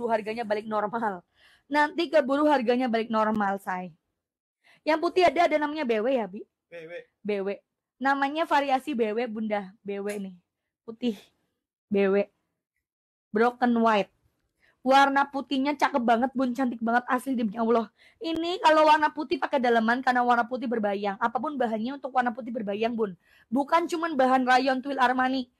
keburu harganya balik normal. Nanti keburu harganya balik normal, say. Yang putih ada ada namanya BW ya, Bi? BW. BW. Namanya variasi BW Bunda, BW nih. Putih. BW. Broken white. Warna putihnya cakep banget, Bun, cantik banget asli demi Allah. Ini kalau warna putih pakai daleman karena warna putih berbayang. Apapun bahannya untuk warna putih berbayang, Bun. Bukan cuma bahan rayon twill Armani,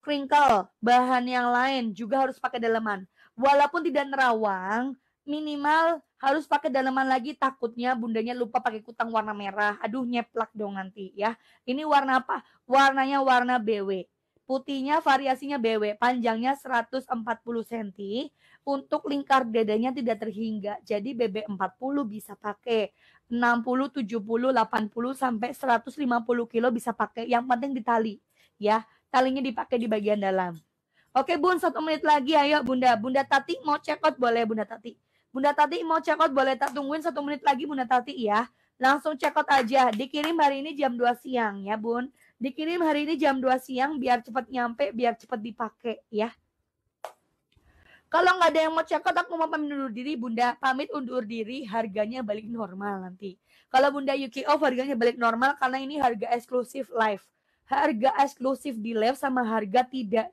crinkle, bahan yang lain juga harus pakai daleman walaupun tidak nerawang, minimal harus pakai daleman lagi takutnya bundanya lupa pakai kutang warna merah. Aduh nyeplak dong nanti ya. Ini warna apa? Warnanya warna BW. Putihnya variasinya BW, panjangnya 140 cm. Untuk lingkar dadanya tidak terhingga. Jadi BB 40 bisa pakai 60, 70, 80 sampai 150 kilo bisa pakai. Yang penting ditali. ya. Talinya dipakai di bagian dalam. Oke Bun, satu menit lagi ayo Bunda. Bunda Tati mau cekot boleh Bunda Tati. Bunda Tati mau cekot boleh tak tungguin satu menit lagi Bunda Tati ya. Langsung cekot aja. Dikirim hari ini jam 2 siang ya Bun. Dikirim hari ini jam 2 siang biar cepat nyampe, biar cepat dipakai ya. Kalau nggak ada yang mau cekot, aku mau pamit undur diri, Bunda. Pamit undur diri, harganya balik normal nanti. Kalau Bunda Yuki off, harganya balik normal karena ini harga eksklusif live harga eksklusif di live sama harga tidak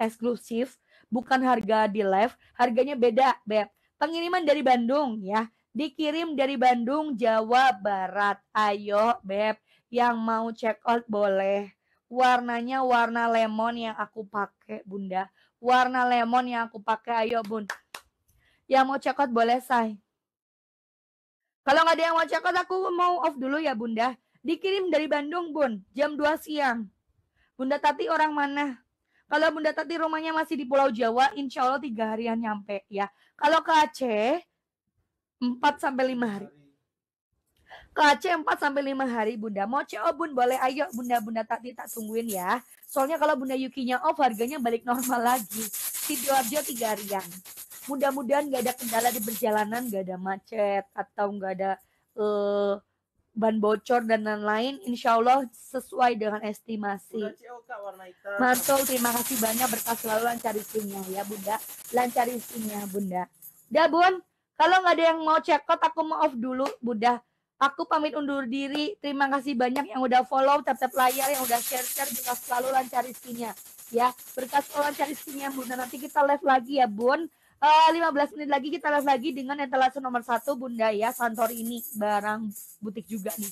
eksklusif, bukan harga di live, harganya beda, Beb. Pengiriman dari Bandung ya, dikirim dari Bandung, Jawa Barat. Ayo, Beb, yang mau check out boleh. Warnanya warna lemon yang aku pakai, Bunda. Warna lemon yang aku pakai, ayo, Bun. Yang mau check out boleh, Say. Kalau nggak ada yang mau check out, aku mau off dulu ya, Bunda. Dikirim dari Bandung, Bun. Jam 2 siang. Bunda Tati orang mana? Kalau Bunda Tati rumahnya masih di Pulau Jawa, insya Allah tiga harian nyampe ya. Kalau ke Aceh, 4 sampai 5 hari. Ke Aceh 4 sampai 5 hari Bunda. Mau CO Bun boleh ayo Bunda Bunda Tati tak tungguin ya. Soalnya kalau Bunda Yukinya off harganya balik normal lagi. Sidoarjo 3 harian. Mudah-mudahan gak ada kendala di perjalanan, gak ada macet atau gak ada uh, ban bocor dan lain-lain insya Allah sesuai dengan estimasi Mantul terima kasih banyak berkas selalu lancar isinya ya bunda lancar isinya bunda dah bun kalau nggak ada yang mau check out aku mau off dulu bunda aku pamit undur diri terima kasih banyak yang udah follow tap tap layar yang udah share share berkah selalu lancar isinya ya Berkas selalu lancar isinya bunda nanti kita live lagi ya bun uh, eh, 15 menit lagi kita lihat lagi dengan etalase nomor satu Bunda ya Santor ini barang butik juga nih